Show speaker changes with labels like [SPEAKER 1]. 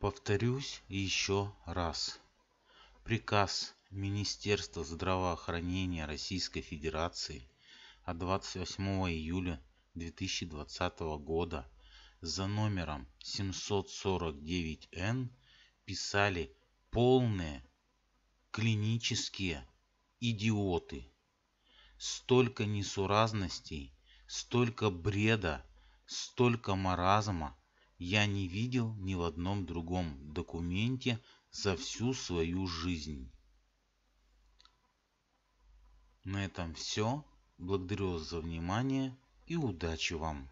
[SPEAKER 1] Повторюсь еще раз. Приказ Министерства здравоохранения Российской Федерации от 28 июля 2020 года за номером 749Н писали полные клинические идиоты. Столько несуразностей, столько бреда, столько маразма – я не видел ни в одном другом документе за всю свою жизнь. На этом все. Благодарю вас за внимание и удачи вам!